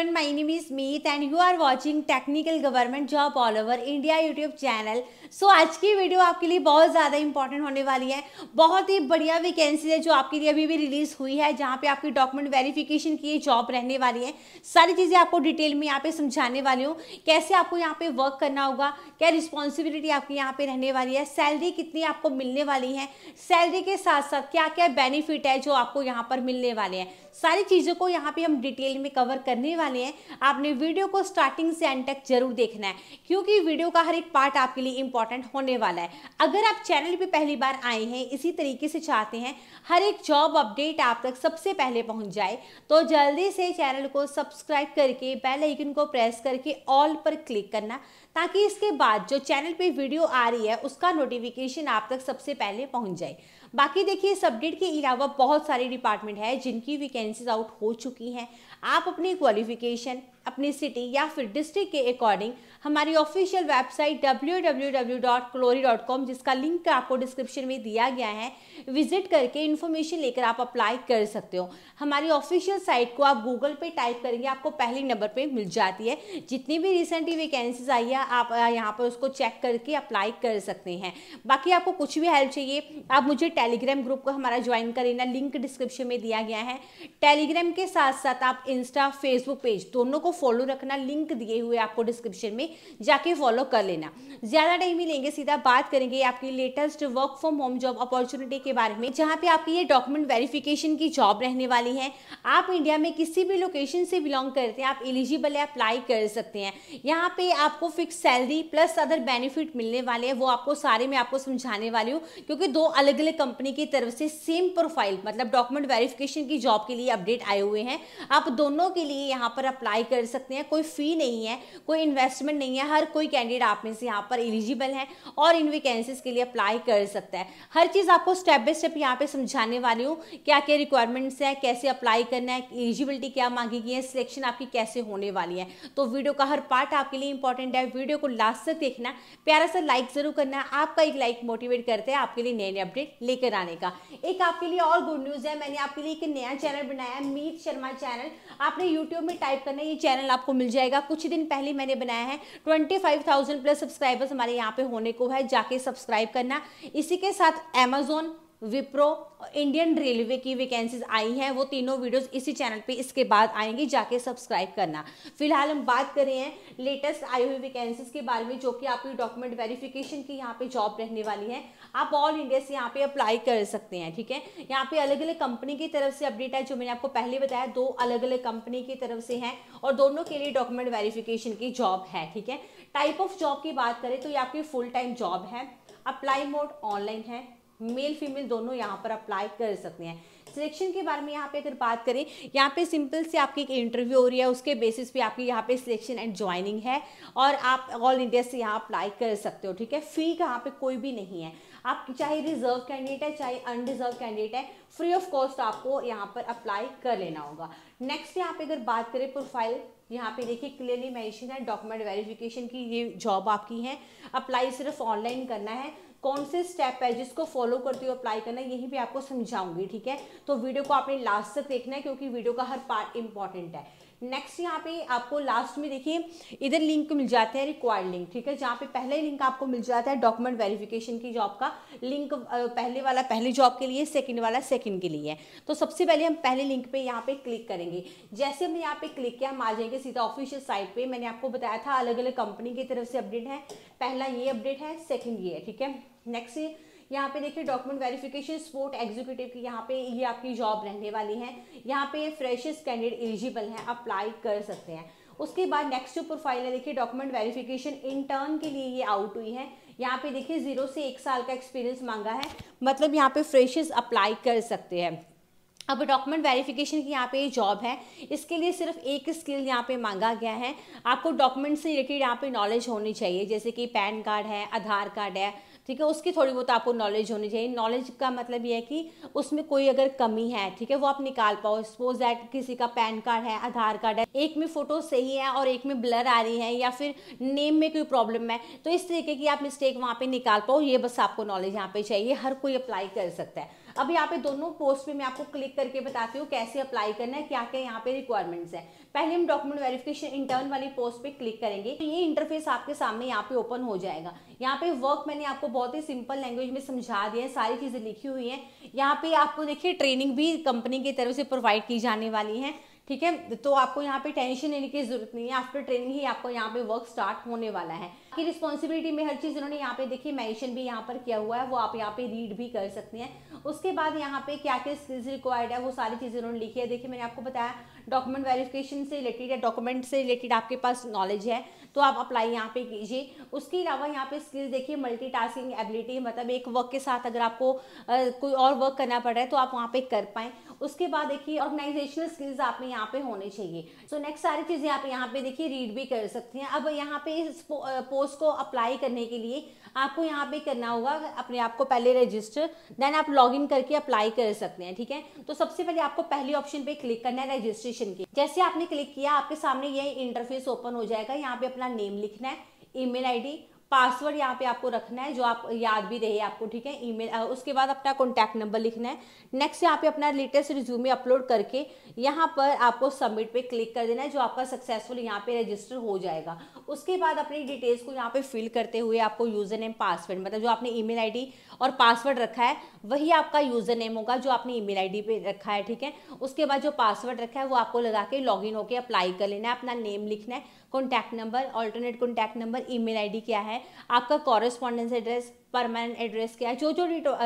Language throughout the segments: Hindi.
everyone my name is Meet and you are watching technical government job all over India YouTube channel so आज की वीडियो आपके लिए बहुत ज़्यादा इंपॉर्टेंट होने वाली है बहुत ही बढ़िया वैकेंसी है जो आपके लिए अभी भी रिलीज़ हुई है जहाँ पे आपकी डॉक्यूमेंट वेरिफिकेशन की जॉब रहने वाली है सारी चीज़ें आपको डिटेल में यहाँ पे समझाने वाली हूँ कैसे आपको यहाँ पे वर्क करना होगा क्या रिस्पॉन्सिबिलिटी आपकी यहाँ पे रहने वाली है सैलरी कितनी आपको मिलने वाली है सैलरी के साथ साथ क्या क्या बेनिफिट है जो आपको यहाँ पर मिलने वाले हैं सारी चीज़ों को यहाँ पे हम डिटेल में कवर करने वाले जानी हैं आपने वीडियो को स्टार्टिंग से एंड तक जरूर देखना है क्योंकि वीडियो का हर एक पार्ट आपके लिए इंपॉर्टेंट होने वाला है अगर आप चैनल पर पहली बार आए हैं इसी तरीके से चाहते हैं हर एक जॉब अपडेट आप तक सबसे पहले पहुंच जाए तो जल्दी से चैनल को सब्सक्राइब करके बेल आइकन को प्रेस करके ऑल पर क्लिक करना ताकि इसके बाद जो चैनल पे वीडियो आ रही है उसका नोटिफिकेशन आप तक सबसे पहले पहुंच जाए बाकी देखिए सबडेट के अलावा बहुत सारे डिपार्टमेंट है जिनकी वैकेंसीज आउट हो चुकी हैं आप अपनी क्वालिफिकेशन अपनी सिटी या फिर डिस्ट्रिक्ट के अकॉर्डिंग हमारी ऑफिशियल वेबसाइट www.clori.com जिसका लिंक आपको डिस्क्रिप्शन में दिया गया है विजिट करके इन्फॉर्मेशन लेकर आप अप्लाई कर सकते हो हमारी ऑफिशियल साइट को आप गूगल पे टाइप करेंगे आपको पहले नंबर पे मिल जाती है जितनी भी रिसेंटली वैकेंसीज आई है आप यहाँ पर उसको चेक करके अप्लाई कर सकते हैं बाकी आपको कुछ भी हेल्प चाहिए आप मुझे टेलीग्राम ग्रुप को हमारा ज्वाइन कर लेना लिंक डिस्क्रिप्शन में दिया गया है टेलीग्राम के साथ साथ आप इंस्टा फेसबुक पेज दोनों को फॉलो रखना लिंक दिए हुए आपको डिस्क्रिप्शन में जाके फॉलो कर लेना ज़्यादा टाइम ही लेंगे सीधा बात करेंगे आपकी latest work from home job opportunity के बारे में जहाँ पे आपकी ये डॉक्यूमेंट वेरिफिकेशन की जॉब रहने वाली है आप इंडिया में किसी भी लोकेशन से बिलोंग करते हैं आप एलिजिबल है अप्लाई कर सकते हैं यहाँ पे आपको fix salary plus other benefit मिलने वाले हैं वो आपको सारे में आपको समझाने वाली हूँ क्योंकि दो अलग अलग कंपनी की तरफ से सेम प्रोफाइल मतलब डॉक्यूमेंट वेरिफिकेशन की जॉब के लिए अपडेट आए हुए हैं आप दोनों के लिए यहाँ पर अप्लाई कर कर सकते हैं कोई फ़ी नहीं है कोई इन्वेस्टमेंट नहीं है हर कोई कैंडिडेट आप में से यहाँ पर एलिजिबल है और इन वैकेंसीज के लिए अप्लाई कर सकता है हर चीज़ आपको स्टेप बाय स्टेप यहाँ पे समझाने वाली हूँ क्या क्या रिक्वायरमेंट्स हैं कैसे अप्लाई करना है एलिजिबिलिटी क्या मांगी गई है सिलेक्शन आपकी कैसे होने वाली है तो वीडियो का हर पार्ट आपके लिए इंपॉर्टेंट है वीडियो को लास्ट तक देखना प्यारा सा लाइक जरूर करना आपका एक लाइक मोटिवेट करते हैं आपके लिए नए नए अपडेट लेकर आने का एक आपके लिए और गुड न्यूज़ है मैंने आपके लिए एक नया चैनल बनाया है मीत शर्मा चैनल आपने यूट्यूब में टाइप करना ये चैनल आपको मिल जाएगा कुछ दिन पहले मैंने बनाया है twenty five thousand plus subscribers हमारे यहाँ पे होने को है जाके सब्सक्राइब करना इसी के साथ एमेजोन विप्रो इंडियन रेलवे की वैकेंसीज आई हैं वो तीनों वीडियोस इसी चैनल पे इसके बाद आएंगी जाके सब्सक्राइब करना फिलहाल हम बात कर रहे हैं लेटेस्ट आई हुई वैकेंसीज के बारे में जो कि आपकी डॉक्यूमेंट वेरिफिकेशन की यहाँ पे जॉब रहने वाली है आप ऑल इंडिया से यहाँ पे अप्लाई कर सकते हैं ठीक है यहाँ पे अलग अलग कंपनी की तरफ से अपडेट है जो मैंने आपको पहले बताया दो अलग अलग कंपनी की तरफ से हैं और दोनों के लिए डॉक्यूमेंट वेरिफिकेशन की जॉब है ठीक है टाइप ऑफ जॉब की बात करें तो ये आपकी फुल टाइम जॉब है अप्लाई मोड ऑनलाइन है मेल फीमेल दोनों यहाँ पर अप्लाई कर सकते हैं सिलेक्शन के बारे में यहाँ पे अगर बात करें यहाँ पे सिंपल से आपकी एक इंटरव्यू हो रही है उसके बेसिस पे आपकी यहाँ पे सिलेक्शन एंड ज्वाइनिंग है और आप ऑल इंडिया से यहाँ अप्लाई कर सकते हो ठीक है फ़ी का यहाँ पे कोई भी नहीं है आप चाहे रिजर्व कैंडिडेट है चाहे अनरिजर्व कैंडिडेट है फ्री ऑफ कॉस्ट आपको यहाँ पर अप्लाई कर लेना होगा नेक्स्ट यहाँ पे अगर बात करें प्रोफाइल यहाँ पे देखिए क्लियरली मेंशन है डॉक्यूमेंट वेरिफिकेशन की ये जॉब आपकी है अप्लाई सिर्फ ऑनलाइन करना है कौन से स्टेप है जिसको फॉलो करते हुए अप्लाई करना है यही भी आपको समझाऊंगी ठीक है तो वीडियो को आपने लास्ट तक देखना है क्योंकि वीडियो का हर पार्ट इंपॉर्टेंट है नेक्स्ट यहाँ पे आपको लास्ट में देखिए इधर लिंक मिल जाते हैं रिक्वायर्ड लिंक ठीक है जहाँ पे पहले लिंक आपको मिल जाता है डॉक्यूमेंट वेरिफिकेशन की जॉब का लिंक पहले वाला पहले जॉब के लिए सेकंड वाला सेकंड के लिए है तो सबसे पहले हम पहले लिंक पे यहाँ पे क्लिक करेंगे जैसे हमने यहाँ पे क्लिक किया हम आ जाएंगे सीधा ऑफिशियल साइट पर मैंने आपको बताया था अलग अलग कंपनी की तरफ से अपडेट है पहला ये अपडेट है सेकेंड ये है ठीक है नेक्स्ट यहाँ पे देखिए डॉक्यूमेंट वेरिफिकेशन स्पोर्ट एग्जीक्यूटिव की यहाँ पे ये आपकी जॉब रहने वाली है यहाँ पे फ्रेशेस्ट कैंडिडेट एलिजिबल हैं अप्लाई कर सकते हैं उसके बाद नेक्स्ट जो प्रोफाइल है देखिए डॉक्यूमेंट वेरिफिकेशन इंटर्न के लिए ये आउट हुई है यहाँ पे देखिए जीरो से एक साल का एक्सपीरियंस मांगा है मतलब यहाँ पे फ्रेशेस अप्लाई कर सकते हैं अब डॉक्यूमेंट वेरिफिकेशन की यहाँ पे जॉब है इसके लिए सिर्फ एक स्किल यहाँ पे मांगा गया है आपको डॉक्यूमेंट से रिलेटेड यहाँ पे नॉलेज होनी चाहिए जैसे कि पैन कार्ड है आधार कार्ड है ठीक है उसकी थोड़ी बहुत आपको नॉलेज होनी चाहिए नॉलेज का मतलब ये है कि उसमें कोई अगर कमी है ठीक है वो आप निकाल पाओ सपोज दैट किसी का पैन कार्ड है आधार कार्ड है एक में फोटो सही है और एक में ब्लर आ रही है या फिर नेम में कोई प्रॉब्लम है तो इस तरीके की आप मिस्टेक वहाँ पर निकाल पाओ ये बस आपको नॉलेज यहाँ पे चाहिए हर कोई अप्लाई कर सकता है अब यहाँ पे दोनों पोस्ट पे मैं आपको क्लिक करके बताती हूँ कैसे अप्लाई करना है क्या क्या यहाँ पे रिक्वायरमेंट्स है पहले हम डॉक्यूमेंट वेरिफिकेशन इंटर्न वाली पोस्ट पे क्लिक करेंगे तो ये इंटरफेस आपके सामने यहाँ पे ओपन हो जाएगा यहाँ पे वर्क मैंने आपको बहुत ही सिंपल लैंग्वेज में समझा दिया है सारी चीज़ें लिखी हुई है यहाँ पे आपको देखिए ट्रेनिंग भी कंपनी की तरफ से प्रोवाइड की जाने वाली है ठीक है तो आपको यहाँ पे टेंशन लेने की जरूरत नहीं है आफ्टर ट्रेनिंग ही आपको यहाँ पे वर्क स्टार्ट होने वाला है कि रिस्पॉन्सिबिलिटी में हर चीज़ उन्होंने यहाँ पे देखिए मेंशन भी यहाँ पर किया हुआ है वो आप यहाँ पे रीड भी कर सकते हैं उसके बाद यहाँ पे क्या क्या स्किल्स रिक्वायर्ड है वो सारी चीज़ें उन्होंने लिखी है देखिए मैंने आपको बताया डॉक्यूमेंट वेरिफिकेशन से रिलेटेड या डॉक्यूमेंट से रिलेटेड आपके पास नॉलेज है तो आप अप्लाई यहाँ पे कीजिए उसके अलावा यहाँ पे स्किल्स देखिए मल्टीटास्किंग एबिलिटी मतलब एक वर्क के साथ अगर आपको आ, कोई और वर्क करना पड़ रहा है तो आप वहाँ पे कर पाएं उसके बाद देखिए ऑर्गेनाइजेशनल स्किल्स आप में यहाँ पे होने चाहिए सो so, नेक्स्ट सारी चीज़ें आप यहाँ पे देखिए रीड भी कर सकते हैं अब यहाँ पे इस पोस्ट को अप्लाई करने के लिए आपको यहाँ पे करना होगा अपने आप को पहले रजिस्टर देन आप लॉग इन करके अप्लाई कर सकते हैं ठीक है तो सबसे पहले आपको पहले ऑप्शन पे क्लिक करना है रजिस्ट्रेशन की जैसे आपने क्लिक किया आपके सामने ये इंटरफेस ओपन हो जाएगा यहाँ पे अपना नेम लिखना है ईमेल आईडी पासवर्ड यहाँ पे आपको रखना है जो आप याद भी रहे आपको ठीक है ईमेल उसके बाद अपना कॉन्टैक्ट नंबर लिखना है नेक्स्ट यहाँ पे अपना लेटेस्ट रिज्यूमे अपलोड करके यहाँ पर आपको सबमिट पे क्लिक कर देना है जो आपका सक्सेसफुल यहाँ पे रजिस्टर हो जाएगा उसके बाद अपनी डिटेल्स को यहाँ पे फिल करते हुए आपको यूजर नेम पासवर्ड मतलब जो आपने ई मेल और पासवर्ड रखा है वही आपका यूजर नेम होगा जो आपने ईमेल मेल आई रखा है ठीक है उसके बाद जो पासवर्ड रखा है वो आपको लगा के लॉग इन होकर अप्लाई कर लेना है अपना नेम लिखना है contact number alternate contact number email ID क्या है आपका कॉरेस्पॉन्डेंस एड्रेस परमानेंट एड्रेस क्या है जो जो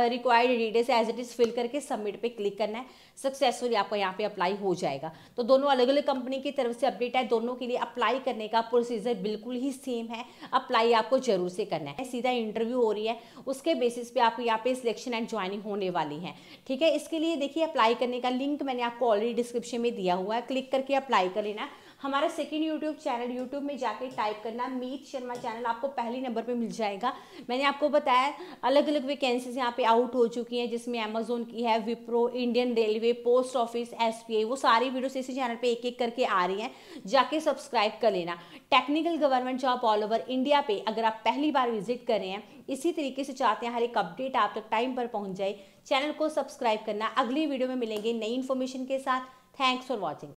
required details as it is fill करके सबमिट पे क्लिक करना है सक्सेसफुली आपका यहाँ पे अप्लाई हो जाएगा तो दोनों अलग अलग कंपनी की तरफ से अपडेट है दोनों के लिए अप्लाई करने का प्रोसीजर बिल्कुल ही सेम है अप्लाई आपको जरूर से करना है सीधा इंटरव्यू हो रही है उसके बेसिस पे आपको यहाँ पे सिलेक्शन एंड ज्वाइनिंग होने वाली है ठीक है इसके लिए देखिए अप्लाई करने का लिंक मैंने आपको ऑलरेडी डिस्क्रिप्शन में दिया हुआ है क्लिक करके अप्लाई कर लेना है हमारा सेकेंड यूट्यूब चैनल यूट्यूब में जाके टाइप करना मीत शर्मा चैनल आपको पहले नंबर पर मिल जाएगा मैंने आपको बताया अलग अलग वैकेंसीज यहाँ पे आउट हो चुकी हैं जिसमें अमेजोन की है Wipro Indian railway post office एस वो सारी वीडियोस इसी चैनल पर एक एक करके आ रही हैं जाके सब्सक्राइब कर लेना technical government job all over India पे अगर आप पहली बार विजिट कर रहे हैं इसी तरीके से चाहते हैं हर एक अपडेट आप तक टाइम पर पहुंच जाए चैनल को सब्सक्राइब करना अगली वीडियो में मिलेंगे नई इन्फॉर्मेशन के साथ थैंक्स फॉर वॉचिंग